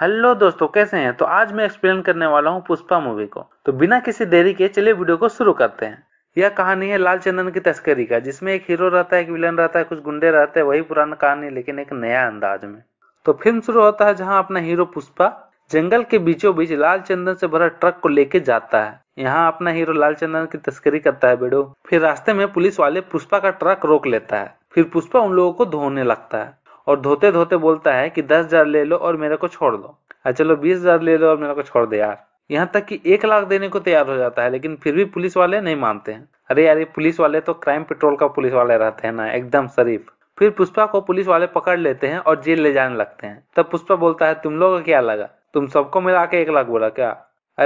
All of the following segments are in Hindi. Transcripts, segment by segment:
हेलो दोस्तों कैसे हैं तो आज मैं एक्सप्लेन करने वाला हूँ पुष्पा मूवी को तो बिना किसी देरी के चलिए वीडियो को शुरू करते हैं यह कहानी है लाल चंदन की तस्करी का जिसमें एक हीरो रहता है एक विलन रहता है कुछ गुंडे रहते हैं वही पुराना कहानी लेकिन एक नया अंदाज में तो फिल्म शुरू होता है जहाँ अपना हीरो पुष्पा जंगल के बीचों बीच लाल चंदन से भरा ट्रक को लेके जाता है यहाँ अपना हीरो लाल चंदन की तस्करी करता है बेडो फिर रास्ते में पुलिस वाले पुष्पा का ट्रक रोक लेता है फिर पुष्पा उन लोगों को धोने लगता है और धोते धोते बोलता है कि दस हजार ले लो और मेरे को छोड़ दो अच्छा, चलो बीस हजार ले लो और मेरे को छोड़ दो यार यहाँ तक कि एक लाख देने को तैयार हो जाता है लेकिन फिर भी पुलिस वाले नहीं मानते हैं अरे यार ये पुलिस वाले तो क्राइम पेट्रोल का पुलिस वाले रहते हैं ना एकदम शरीफ फिर पुष्पा को पुलिस वाले पकड़ लेते हैं और जेल ले जाने लगते हैं तब पुष्पा बोलता है तुम लोगों को क्या लगा तुम सबको मिला के एक लाख बोला क्या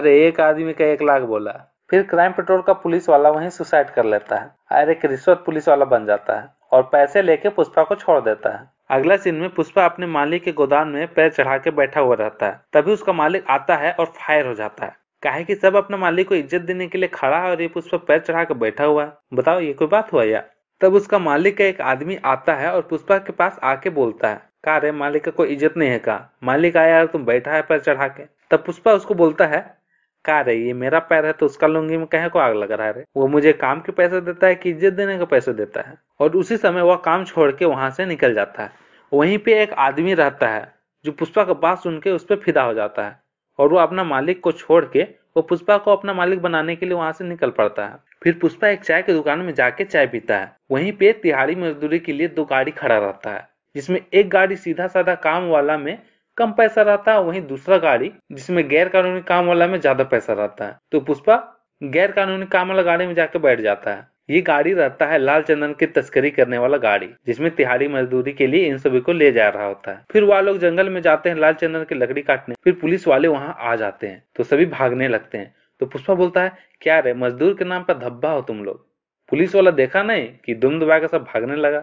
अरे एक आदमी का एक लाख बोला फिर क्राइम पेट्रोल का पुलिस वाला वहीं सुसाइड कर लेता है अरे एक रिश्वत पुलिस वाला बन जाता है और पैसे लेके पुष्पा को छोड़ देता है अगला सीन में पुष्पा अपने मालिक के गोदाम में पैर चढ़ा के बैठा हुआ रहता है तभी उसका मालिक आता है और फायर हो जाता है काहे कि सब अपने मालिक को इज्जत देने के लिए खड़ा है और ये पुष्पा पैर चढ़ा के बैठा हुआ है बताओ ये कोई बात हुआ या तब उसका मालिक का एक आदमी आता है और पुष्पा के पास आके बोलता है कहा रे मालिक का कोई इज्जत नहीं है कहा मालिक आया और तुम बैठा है पैर चढ़ा के तब पुष्पा उसको बोलता है धक्का रही ये मेरा पैर है तो उसका लुंगी में कहे को आग लगा रहा है वो मुझे काम के पैसे देता है कि इज्जत देने का पैसे देता है और उसी समय वह काम छोड़ के वहां से निकल जाता है वहीं पे एक आदमी रहता है जो पुष्पा का बात सुन के उस पर फिदा हो जाता है और वो अपना मालिक को छोड़ के वो पुष्पा को अपना मालिक बनाने के लिए वहां से निकल पड़ता है फिर पुष्पा एक चाय की दुकान में जाके चाय पीता है वहीं पे तिहाड़ी मजदूरी के लिए दो गाड़ी खड़ा रहता है जिसमें एक गाड़ी सीधा साधा काम वाला में कम पैसा रहता है वहीं दूसरा गाड़ी जिसमें गैर कानूनी काम वाला में ज्यादा पैसा रहता है तो पुष्पा गैर कानूनी काम वाला गाड़ी में जाकर बैठ जाता है ये गाड़ी रहता है लाल चंदन की तस्करी करने वाला गाड़ी जिसमें तिहाड़ी मजदूरी के लिए इन सभी को ले जा रहा होता है फिर वह लोग जंगल में जाते हैं लाल चंदन की लकड़ी काटने फिर पुलिस वाले वहाँ आ जाते हैं तो सभी भागने लगते हैं तो पुष्पा बोलता है क्या रे मजदूर के नाम पर धब्बा हो तुम लोग पुलिस वाला देखा नहीं कि दुम दबा के सब भागने लगा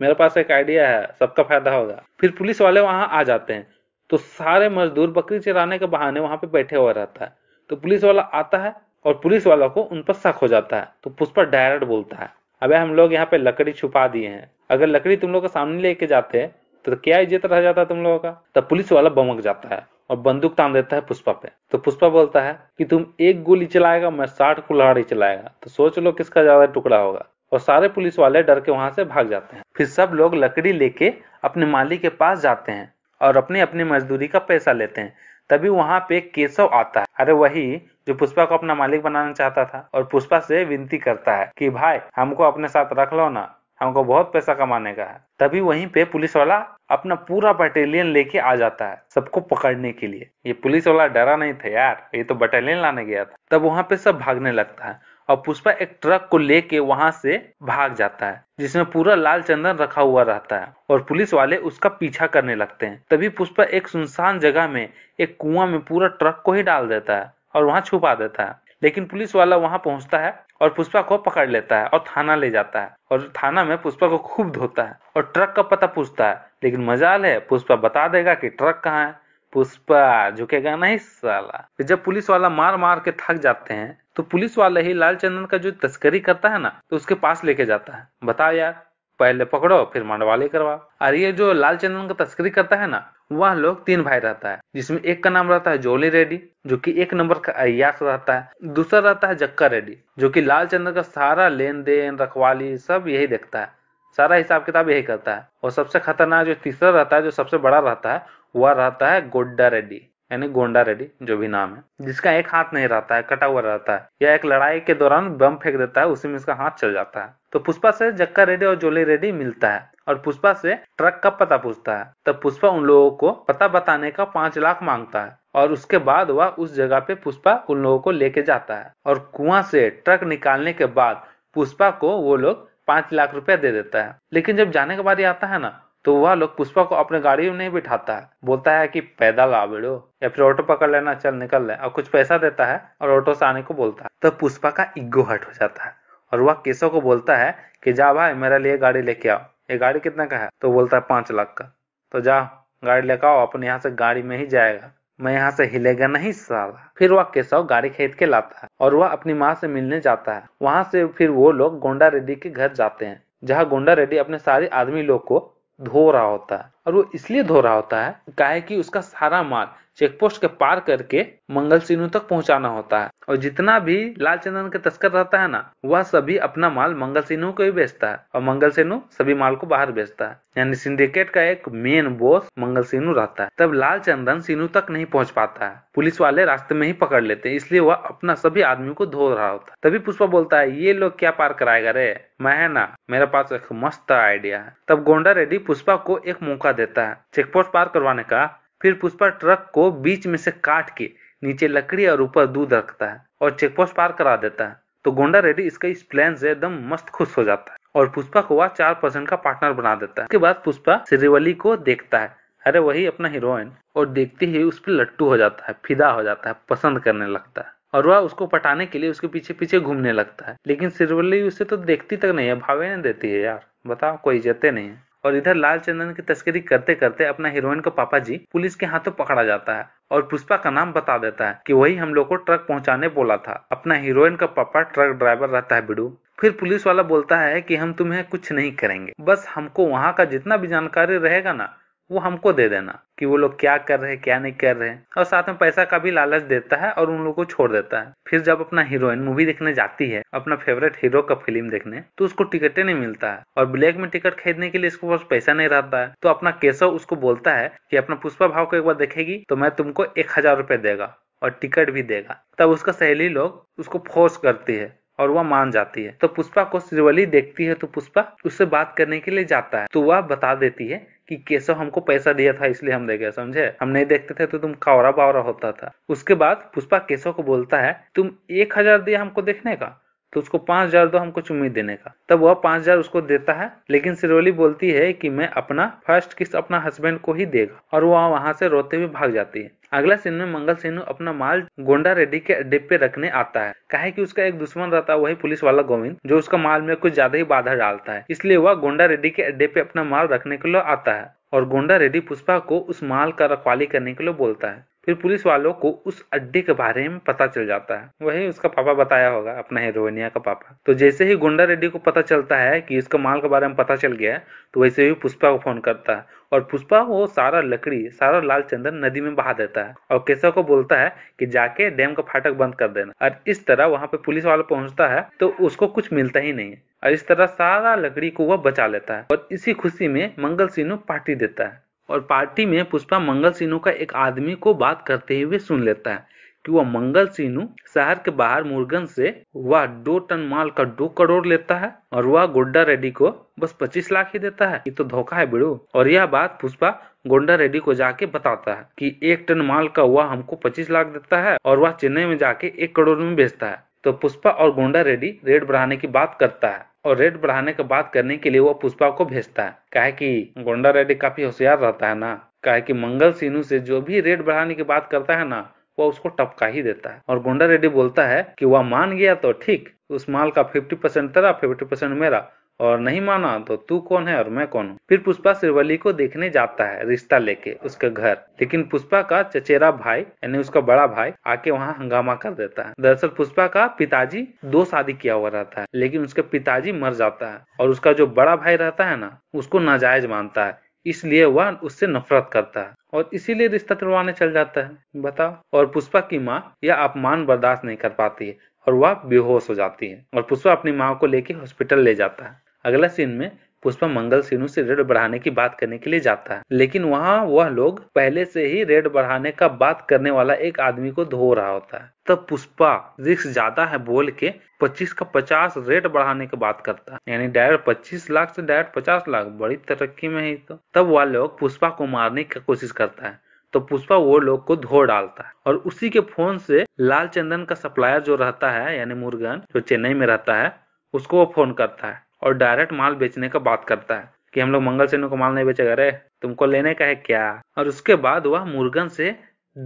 मेरे पास एक आइडिया है सबका फायदा होगा फिर पुलिस वाले वहाँ आ जाते हैं तो सारे मजदूर बकरी चराने के बहाने वहां पे बैठे हुआ रहता है तो पुलिस वाला आता है और पुलिस वाला को उन पर शक हो जाता है तो पुष्पा डायरेक्ट बोलता है अब हम लोग यहाँ पे लकड़ी छुपा दिए हैं अगर लकड़ी तुम लोग के सामने लेके जाते हैं तो क्या इज्जत रह जाता है तुम लोगों का तब पुलिस वाला बमक जाता है और बंदूक तान देता है पुष्पा पे तो पुष्पा बोलता है कि तुम एक गोली चलाएगा मैं साठ कुल्हाड़ी चलाएगा तो सोच लो किसका ज्यादा टुकड़ा होगा और सारे पुलिस वाले डर के वहां से भाग जाते हैं फिर सब लोग लकड़ी लेके अपने मालिक के पास जाते हैं और अपनी अपनी मजदूरी का पैसा लेते हैं तभी वहाँ पे केशव आता है अरे वही जो पुष्पा को अपना मालिक बनाना चाहता था और पुष्पा से विनती करता है कि भाई हमको अपने साथ रख लो ना हमको बहुत पैसा कमाने का है तभी वहीं पे पुलिस वाला अपना पूरा बटालियन लेके आ जाता है सबको पकड़ने के लिए ये पुलिस वाला डरा नहीं था यार ये तो बटालियन लाने गया था तब वहां पे सब भागने लगता है और पुष्पा एक ट्रक को लेके वहां से भाग जाता है जिसमें पूरा लाल चंदन रखा हुआ रहता है और पुलिस वाले उसका पीछा करने लगते हैं तभी पुष्पा एक सुनसान जगह में एक कुआं में पूरा ट्रक को ही डाल देता है और वहां छुपा देता है लेकिन पुलिस वाला वहां पहुंचता है और पुष्पा को पकड़ लेता है और थाना ले जाता है और थाना में पुष्पा को खूब धोता है और ट्रक का पता पूछता है लेकिन मजाल है पुष्पा बता देगा कि ट्रक कहाँ है पुष्पा झुकेगा नहीं साला जब पुलिस वाला मार मार के थक जाते हैं तो पुलिस वाला ही लाल चंदन का जो तस्करी करता है ना तो उसके पास लेके जाता है बता यार पहले पकड़ो फिर मंडवाले करवाओ और ये जो लाल चंदन का तस्करी करता है ना वह लोग तीन भाई रहता है जिसमें एक का नाम रहता है जोली रेड्डी जो कि एक नंबर का अयास रहता है दूसरा रहता है जक्का रेड्डी जो कि लाल चंदन का सारा लेन देन रखवाली सब यही देखता है सारा हिसाब किताब यही करता है और सबसे खतरनाक जो तीसरा रहता है जो सबसे बड़ा रहता है वह रहता है गोड्डा रेड्डी यानी गोंडा रेड्डी जो भी नाम है जिसका एक हाथ नहीं रहता है कटा हुआ रहता है या एक लड़ाई के दौरान बम फेंक देता है उसी में इसका हाथ चल जाता है तो पुष्पा से जक्का रेड्डी और जोली रेड्डी मिलता है और पुष्पा से ट्रक का पता पूछता है तब तो पुष्पा उन लोगों को पता बताने का पांच लाख मांगता है और उसके बाद वह उस जगह पे पुष्पा उन लोगों को लेके जाता है और कुआं से ट्रक निकालने के बाद पुष्पा को वो लोग पांच लाख रुपया दे देता है लेकिन जब जाने के बाद ये आता है ना तो वह लोग पुष्पा को अपने गाड़ी में नहीं बिठाता है बोलता है कि पैदल आ बेड़ो या फिर ऑटो पकड़ लेना चल निकल ले और कुछ पैसा देता है और ऑटो से आने को बोलता है तो पुष्पा का इग्गो हट हो जाता है और वह केशव को बोलता है कि जा भाई मेरे लिए गाड़ी लेके आओ ये गाड़ी कितने का है तो बोलता है पांच लाख का तो जा गाड़ी लेकर आओ अपने यहाँ से गाड़ी में ही जाएगा मैं यहाँ से हिलेगा नहीं साला फिर वह केशव गाड़ी खरीद के लाता है और वह अपनी माँ से मिलने जाता है वहां से फिर वो लोग गोंडा रेड्डी के घर जाते हैं जहाँ गोंडा रेड्डी अपने सारे आदमी लोग को धो रहा होता है और वो इसलिए धो रहा होता है गाय कि उसका सारा माल चेकपोस्ट के पार करके मंगल सिन्हू तक पहुंचाना होता है और जितना भी लाल चंदन के तस्कर रहता है ना वह सभी अपना माल मंगल सिन्हू को ही बेचता है और मंगल सिन्हू सभी माल को बाहर बेचता है यानी सिंडिकेट का एक मेन बोस मंगल सिन्हू रहता है तब लाल चंदन सिन्हू तक नहीं पहुंच पाता है पुलिस वाले रास्ते में ही पकड़ लेते हैं इसलिए वह अपना सभी आदमी को धो रहा होता है तभी पुष्पा बोलता है ये लोग क्या पार कराएगा रे मैं है ना मेरे पास एक मस्त आइडिया है तब गोंडा रेड्डी पुष्पा को एक मौका देता है चेकपोस्ट पार करवाने का फिर पुष्पा ट्रक को बीच में से काट के नीचे लकड़ी और ऊपर दूध रखता है और चेकपोस्ट पार करा देता है तो गोंडा रेड्डी इसका इस प्लान से एकदम मस्त खुश हो जाता है और पुष्पा को वह चार परसेंट का पार्टनर बना देता है उसके बाद पुष्पा श्रीवली को देखता है अरे वही अपना हीरोइन और देखते ही उस पर लट्टू हो जाता है फिदा हो जाता है पसंद करने लगता है और वह उसको पटाने के लिए उसके पीछे पीछे घूमने लगता है लेकिन श्रीवली उसे तो देखती तक नहीं है भावे नहीं देती है यार बताओ कोई जते नहीं है और इधर लाल चंदन की तस्करी करते करते अपना हीरोइन को पापा जी पुलिस के हाथों पकड़ा जाता है और पुष्पा का नाम बता देता है कि वही हम लोग को ट्रक पहुंचाने बोला था अपना हीरोइन का पापा ट्रक ड्राइवर रहता है बिडू फिर पुलिस वाला बोलता है कि हम तुम्हें कुछ नहीं करेंगे बस हमको वहाँ का जितना भी जानकारी रहेगा ना वो हमको दे देना कि वो लोग क्या कर रहे हैं क्या नहीं कर रहे हैं और साथ में पैसा का भी लालच देता है और उन लोगों को छोड़ देता है फिर जब अपना हीरोइन मूवी देखने जाती है अपना फेवरेट हीरो का फिल्म देखने तो उसको टिकटें नहीं मिलता है और ब्लैक में टिकट खरीदने के लिए इसके पास पैसा नहीं रहता है तो अपना केशव उसको बोलता है कि अपना पुष्पा भाव को एक बार देखेगी तो मैं तुमको एक हजार रुपये देगा और टिकट भी देगा तब उसका सहेली लोग उसको फोर्स करती है और वह मान जाती है तो पुष्पा को श्रीवली देखती है तो पुष्पा उससे बात करने के लिए जाता है तो वह बता देती है कि केशव हमको पैसा दिया था इसलिए हम दे गए समझे हम नहीं देखते थे तो तुम कावरा बावरा होता था उसके बाद पुष्पा केशव को बोलता है तुम एक हजार दिया हमको देखने का तो उसको पांच हजार दो हमको चुम्मी देने का तब वह पांच हजार उसको देता है लेकिन सिरोली बोलती है कि मैं अपना फर्स्ट किस अपना हस्बैंड को ही देगा और वह वहां से रोते हुए भाग जाती है अगला सीन में मंगल सेनु अपना माल गोंडा रेड्डी के अड्डे पे रखने आता है कहे कि उसका एक दुश्मन रहता है वही पुलिस वाला गोविंद जो उसका माल में कुछ ज्यादा ही बाधा डालता है इसलिए वह गोंडा रेड्डी के अड्डे पे अपना माल रखने के लिए आता है और गोंडा रेड्डी पुष्पा को उस माल का रखवाली करने के लिए बोलता है फिर पुलिस वालों को उस अड्डे के बारे में पता चल जाता है वही उसका पापा बताया होगा अपना हीरोनिया का पापा तो जैसे ही गुंडा रेड्डी को पता चलता है कि इसका माल के बारे में पता चल गया है तो वैसे ही पुष्पा को फोन करता है और पुष्पा वो सारा लकड़ी सारा लाल चंदन नदी में बहा देता है और केशव को बोलता है कि जाके डैम का फाटक बंद कर देना और इस तरह वहां पे पुलिस वाला पहुंचता है तो उसको कुछ मिलता ही नहीं और इस तरह सारा लकड़ी को वह बचा लेता है और इसी खुशी में मंगल सिंह पार्टी देता है और पार्टी में पुष्पा मंगल सिन्हू का एक आदमी को बात करते हुए सुन लेता है कि वह मंगल सिन्हू शहर के बाहर मुर्गन से वह दो टन माल का दो करोड़ लेता है और वह गोड्डा रेड्डी को बस पच्चीस लाख ही देता है ये तो धोखा है बेड़ो और यह बात पुष्पा गोंडा रेड्डी को जाके बताता है कि एक टन माल का वह हमको पच्चीस लाख देता है और वह चेन्नई में जाके एक करोड़ में बेचता है तो पुष्पा और गोंडा रेड्डी रेट बढ़ाने की बात करता है और रेट बढ़ाने की बात करने के लिए वो पुष्पा को भेजता है कहे कि गोंडा रेड्डी काफी होशियार रहता है ना कहे कि मंगल सिन्हू से जो भी रेट बढ़ाने की बात करता है ना वो उसको टपका ही देता है और गोंडा रेड्डी बोलता है कि वह मान गया तो ठीक उस माल का फिफ्टी परसेंट तेरा फिफ्टी परसेंट मेरा और नहीं माना तो तू कौन है और मैं कौन हूँ फिर पुष्पा श्रीवली को देखने जाता है रिश्ता लेके उसके घर लेकिन पुष्पा का चचेरा भाई यानी उसका बड़ा भाई आके वहाँ हंगामा कर देता है दरअसल पुष्पा का पिताजी दो शादी किया हुआ रहता है लेकिन उसके पिताजी मर जाता है और उसका जो बड़ा भाई रहता है ना उसको नाजायज मानता है इसलिए वह उससे नफरत करता है और इसीलिए रिश्ता तोड़वाने चल जाता है बताओ और पुष्पा की माँ यह अपमान बर्दाश्त नहीं कर पाती है और वह बेहोश हो जाती है और पुष्पा अपनी माँ को लेके हॉस्पिटल ले जाता है अगला सीन में पुष्पा मंगल सिन्हू से रेड बढ़ाने की बात करने के लिए जाता है लेकिन वहाँ वह लोग पहले से ही रेड बढ़ाने का बात करने वाला एक आदमी को धो रहा होता है तब पुष्पा रिस्क ज्यादा है बोल के 25 का 50 रेट बढ़ाने की बात करता है यानी डायरेक्ट 25 लाख से डायरेक्ट 50 लाख बड़ी तरक्की में ही तो तब वह लोग पुष्पा को मारने की कोशिश करता है तो पुष्पा वो लोग को धो डालता है और उसी के फोन से लाल चंदन का सप्लायर जो रहता है यानी मुर्गन जो चेन्नई में रहता है उसको वो फोन करता है और डायरेक्ट माल बेचने का बात करता है कि हम लोग मंगल सेनू को माल नहीं बेचेगा अरे तुमको लेने का है क्या और उसके बाद वह मुर्गन से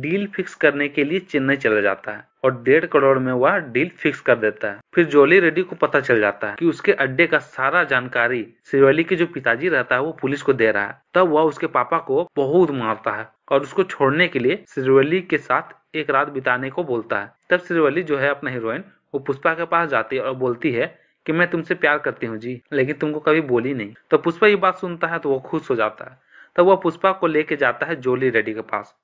डील फिक्स करने के लिए चेन्नई चला जाता है और डेढ़ करोड़ में वह डील फिक्स कर देता है फिर जोली रेड्डी को पता चल जाता है कि उसके अड्डे का सारा जानकारी श्रीवली के जो पिताजी रहता है वो पुलिस को दे रहा है तब वह उसके पापा को बहुत मारता है और उसको छोड़ने के लिए श्रीवली के साथ एक रात बिताने को बोलता है तब श्रीवली जो है अपना हीरोइन वो पुष्पा के पास जाती है और बोलती है कि मैं तुमसे प्यार करती हूँ जी लेकिन तुमको कभी बोली नहीं तो पुष्पा ये बात सुनता है तो वो खुश हो जाता है तब तो वह पुष्पा को लेके जाता है जोली रेड्डी के पास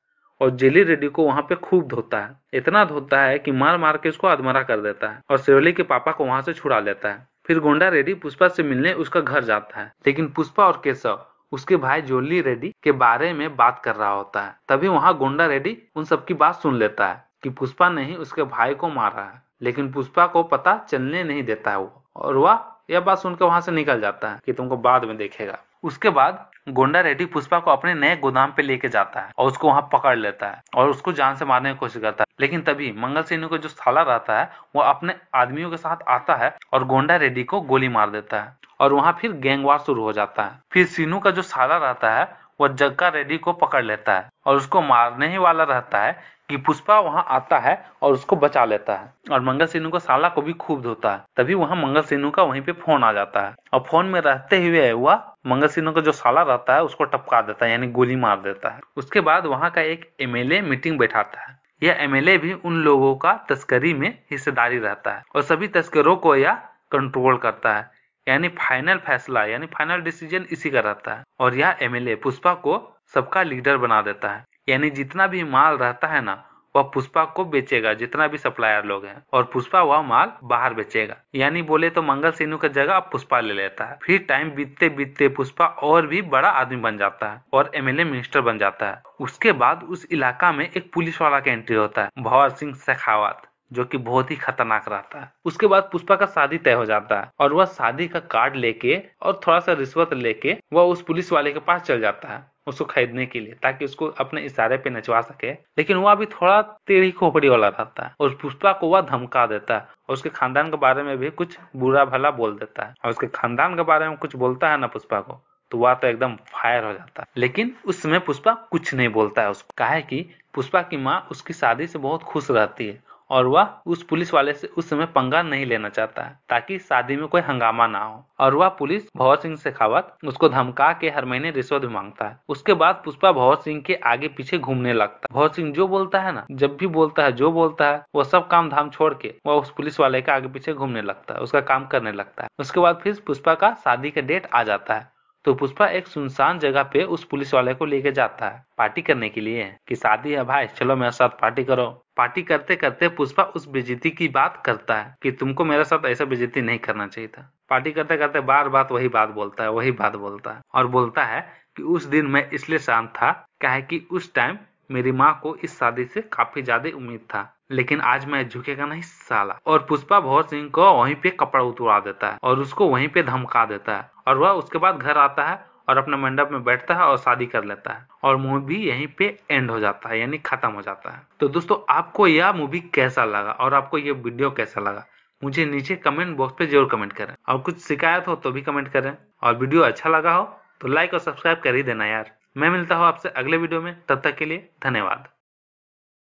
और जेली रेड्डी को वहां पे खूब धोता है इतना धोता है कि मार मार के उसको अधमरा कर देता है और शिवली के पापा को वहां से छुड़ा लेता है फिर गोंडा रेड्डी पुष्पा से मिलने उसका घर जाता है लेकिन पुष्पा और केशव उसके भाई जोली रेड्डी के बारे में बात कर रहा होता है तभी वहाँ गोंडा रेड्डी उन सबकी बात सुन लेता है कि पुष्पा ने ही उसके भाई को मारा है लेकिन पुष्पा को पता चलने नहीं देता है वो और वह यह बात सुनकर वहां से निकल जाता है कि तुमको बाद में देखेगा उसके बाद गोंडा रेड्डी पुष्पा को अपने नए गोदाम पे लेके जाता है और उसको वहां पकड़ लेता है और उसको जान से मारने की कोशिश करता है लेकिन तभी मंगल सेनु का जो साला रहता है वो अपने आदमियों के साथ आता है और गोंडा रेड्डी को गोली मार देता है और वहां फिर गैंगवार शुरू हो जाता है फिर सीनू का जो साला रहता है वह जग्गा रेड्डी को पकड़ लेता है और उसको मारने ही वाला रहता है कि पुष्पा वहां आता है और उसको बचा लेता है और मंगल सिन्हू को साला को भी खूब धोता है तभी वहां मंगल सिन्हू का वहीं पे फोन आ जाता है और फोन में रहते हुए हुआ मंगल सिन्हा का जो साला रहता है उसको टपका देता है यानी गोली मार देता है उसके बाद वहां का एक एमएलए मीटिंग बैठाता है यह एमएलए भी उन लोगों का तस्करी में हिस्सेदारी रहता है और सभी तस्करों को यह कंट्रोल करता है यानी फाइनल फैसला यानी फाइनल डिसीजन इसी का रहता है और यह एमएलए पुष्पा को सबका लीडर बना देता है यानी जितना भी माल रहता है ना वह पुष्पा को बेचेगा जितना भी सप्लायर लोग हैं और पुष्पा वह माल बाहर बेचेगा यानी बोले तो मंगल सिन्हू का जगह अब पुष्पा ले लेता है फिर टाइम बीतते बीतते पुष्पा और भी बड़ा आदमी बन जाता है और एमएलए मिनिस्टर बन जाता है उसके बाद उस इलाका में एक पुलिस वाला का एंट्री होता है भवर सिंह शेखावत जो कि बहुत ही खतरनाक रहता है उसके बाद पुष्पा का शादी तय हो जाता है और वह शादी का कार्ड लेके और थोड़ा सा रिश्वत लेके वह उस पुलिस वाले के पास चल जाता है उसको खरीदने के लिए ताकि उसको अपने इशारे पे नचवा सके लेकिन वह अभी थोड़ा तेरी खोपड़ी वाला रहता है और पुष्पा को वह धमका देता है और उसके खानदान के बारे में भी कुछ बुरा भला बोल देता है और उसके खानदान के बारे में कुछ बोलता है ना पुष्पा को तो वह तो एकदम फायर हो जाता है लेकिन उस समय पुष्पा कुछ नहीं बोलता है उसको कहा है कि पुष्पा की माँ उसकी शादी से बहुत खुश रहती है और वह उस पुलिस वाले से उस समय पंगा नहीं लेना चाहता है ताकि शादी में कोई हंगामा ना हो और वह पुलिस भवर सिंह शेखावत उसको धमका के हर महीने रिश्वत भी मांगता है उसके बाद पुष्पा भवर सिंह के आगे पीछे घूमने लगता है भवर सिंह जो बोलता है ना जब भी बोलता है जो बोलता है वह सब काम धाम छोड़ के वह उस पुलिस वाले के आगे पीछे घूमने लगता है उसका काम करने लगता है उसके बाद फिर पुष्पा का शादी का डेट आ जाता है तो पुष्पा एक सुनसान जगह पे उस पुलिस वाले को लेके जाता है पार्टी करने के लिए कि शादी है भाई चलो मेरे साथ पार्टी करो पार्टी करते करते पुष्पा उस बेजीती की बात करता है कि तुमको मेरे साथ ऐसा बेजीती नहीं करना चाहिए था पार्टी करते करते बार बार वही बात बोलता है वही बात बोलता है और बोलता है कि उस दिन मैं इसलिए शांत था क्या है कि उस टाइम मेरी माँ को इस शादी से काफी ज्यादा उम्मीद था लेकिन आज मैं झुकेगा नहीं साला और पुष्पा भौर सिंह को वहीं पे कपड़ा उतरा देता है और उसको वहीं पे धमका देता है और वह उसके बाद घर आता है और अपने मंडप में बैठता है और शादी कर लेता है और मूवी यहीं पे एंड हो जाता है यानी खत्म हो जाता है तो दोस्तों आपको यह मूवी कैसा लगा और आपको ये वीडियो कैसा लगा मुझे नीचे कमेंट बॉक्स पे जरूर कमेंट करें और कुछ शिकायत हो तो भी कमेंट करें और वीडियो अच्छा लगा हो तो लाइक और सब्सक्राइब कर ही देना यार मैं मिलता हूँ आपसे अगले वीडियो में तब तक के लिए धन्यवाद